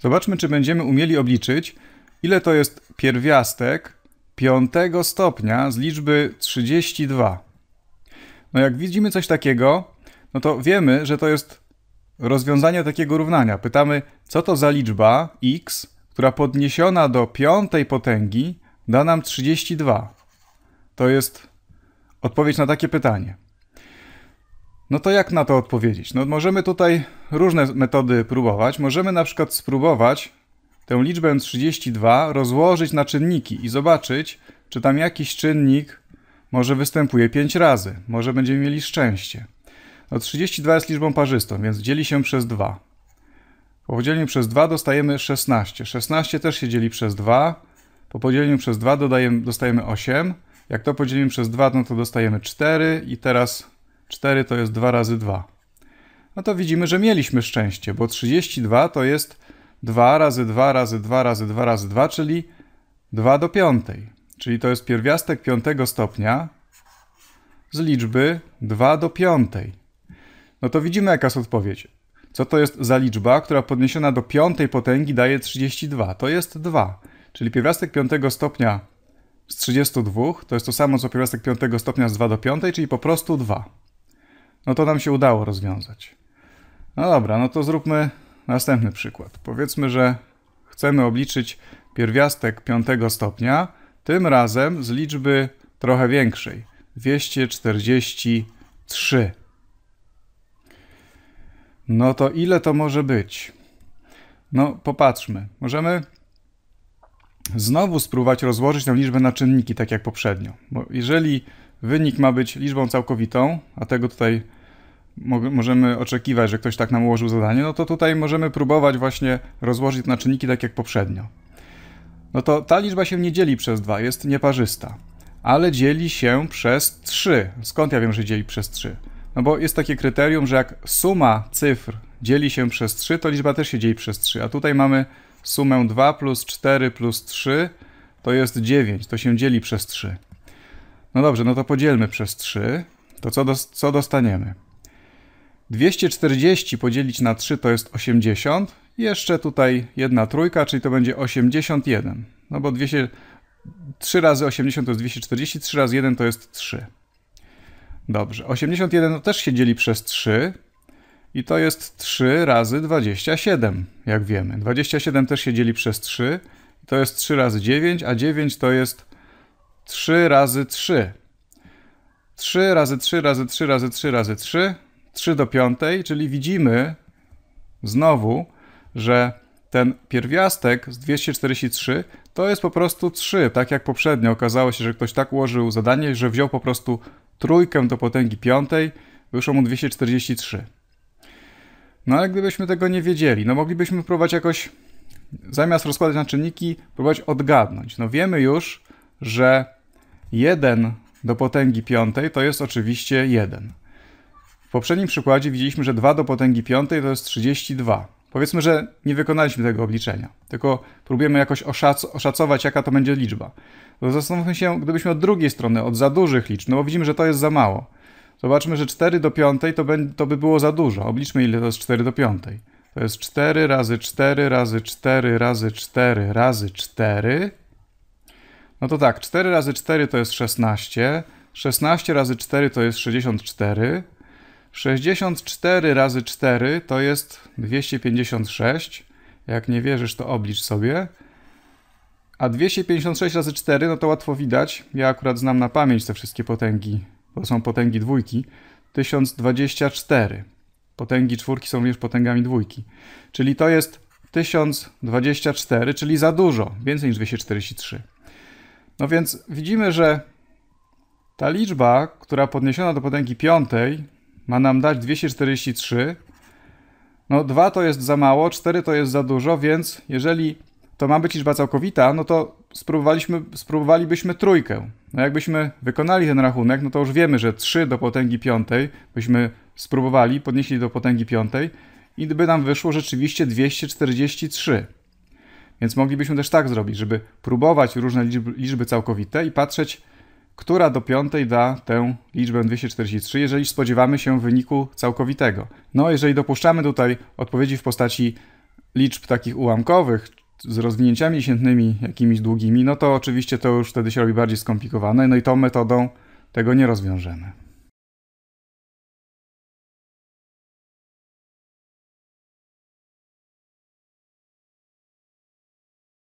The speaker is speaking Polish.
Zobaczmy, czy będziemy umieli obliczyć, ile to jest pierwiastek piątego stopnia z liczby 32. No jak widzimy coś takiego, no to wiemy, że to jest rozwiązanie takiego równania. Pytamy, co to za liczba x, która podniesiona do piątej potęgi da nam 32. To jest odpowiedź na takie pytanie. No to jak na to odpowiedzieć? No możemy tutaj różne metody próbować. Możemy na przykład spróbować tę liczbę 32 rozłożyć na czynniki i zobaczyć, czy tam jakiś czynnik może występuje 5 razy. Może będziemy mieli szczęście. No 32 jest liczbą parzystą, więc dzieli się przez 2. Po podzieleniu przez 2 dostajemy 16. 16 też się dzieli przez 2. Po podzieleniu przez 2 dodajemy, dostajemy 8. Jak to podzielimy przez 2, no to dostajemy 4 i teraz 4 to jest 2 razy 2. No to widzimy, że mieliśmy szczęście, bo 32 to jest 2 razy 2 razy 2 razy 2 razy 2, czyli 2 do 5. Czyli to jest pierwiastek 5 stopnia z liczby 2 do 5. No to widzimy, jaka jest odpowiedź. Co to jest za liczba, która podniesiona do 5 potęgi daje 32? To jest 2. Czyli pierwiastek 5 stopnia z 32 to jest to samo co pierwiastek 5 stopnia z 2 do 5, czyli po prostu 2. No to nam się udało rozwiązać. No dobra, no to zróbmy następny przykład. Powiedzmy, że chcemy obliczyć pierwiastek piątego stopnia, tym razem z liczby trochę większej, 243. No to ile to może być? No popatrzmy, możemy znowu spróbować rozłożyć tę liczbę na czynniki, tak jak poprzednio. Bo jeżeli Wynik ma być liczbą całkowitą, a tego tutaj możemy oczekiwać, że ktoś tak nam ułożył zadanie, no to tutaj możemy próbować właśnie rozłożyć na czynniki tak jak poprzednio. No to ta liczba się nie dzieli przez 2, jest nieparzysta, ale dzieli się przez 3. Skąd ja wiem, że dzieli przez 3? No bo jest takie kryterium, że jak suma cyfr dzieli się przez 3, to liczba też się dzieli przez 3, a tutaj mamy sumę 2 plus 4 plus 3, to jest 9, to się dzieli przez 3. No dobrze, no to podzielmy przez 3. To co, dos co dostaniemy? 240 podzielić na 3 to jest 80. Jeszcze tutaj jedna trójka, czyli to będzie 81. No bo 200, 3 razy 80 to jest 240, 3 razy 1 to jest 3. Dobrze, 81 też się dzieli przez 3 i to jest 3 razy 27, jak wiemy. 27 też się dzieli przez 3 i to jest 3 razy 9, a 9 to jest 3 razy 3. 3 razy 3 razy 3 razy 3 razy 3. 3 do 5, czyli widzimy znowu, że ten pierwiastek z 243 to jest po prostu 3, tak jak poprzednio. Okazało się, że ktoś tak ułożył zadanie, że wziął po prostu trójkę do potęgi 5, wyszło mu 243. No ale gdybyśmy tego nie wiedzieli, no moglibyśmy próbować jakoś, zamiast rozkładać na czynniki, próbować odgadnąć. No wiemy już, że 1 do potęgi 5 to jest oczywiście 1. W poprzednim przykładzie widzieliśmy, że 2 do potęgi 5 to jest 32. Powiedzmy, że nie wykonaliśmy tego obliczenia, tylko próbujemy jakoś oszac oszacować, jaka to będzie liczba. zastanówmy się, gdybyśmy od drugiej strony, od za dużych liczb, no bo widzimy, że to jest za mało. Zobaczmy, że 4 do 5 to, to by było za dużo. Obliczmy, ile to jest 4 do 5. To jest 4 razy 4 razy 4 razy 4 razy 4 no to tak, 4 razy 4 to jest 16, 16 razy 4 to jest 64, 64 razy 4 to jest 256. Jak nie wierzysz, to oblicz sobie. A 256 razy 4, no to łatwo widać. Ja akurat znam na pamięć te wszystkie potęgi, bo są potęgi dwójki. 1024. Potęgi czwórki są również potęgami dwójki. Czyli to jest 1024, czyli za dużo, więcej niż 243. No więc widzimy, że ta liczba, która podniesiona do potęgi piątej, ma nam dać 243. No 2 to jest za mało, 4 to jest za dużo, więc jeżeli to ma być liczba całkowita, no to spróbowaliśmy, spróbowalibyśmy trójkę. No jakbyśmy wykonali ten rachunek, no to już wiemy, że 3 do potęgi piątej byśmy spróbowali, podnieśli do potęgi piątej i by nam wyszło rzeczywiście 243. Więc moglibyśmy też tak zrobić, żeby próbować różne liczby, liczby całkowite i patrzeć, która do piątej da tę liczbę 243, jeżeli spodziewamy się wyniku całkowitego. No, jeżeli dopuszczamy tutaj odpowiedzi w postaci liczb takich ułamkowych z rozwinięciami dziesiętnymi jakimiś długimi, no to oczywiście to już wtedy się robi bardziej skomplikowane, no i tą metodą tego nie rozwiążemy.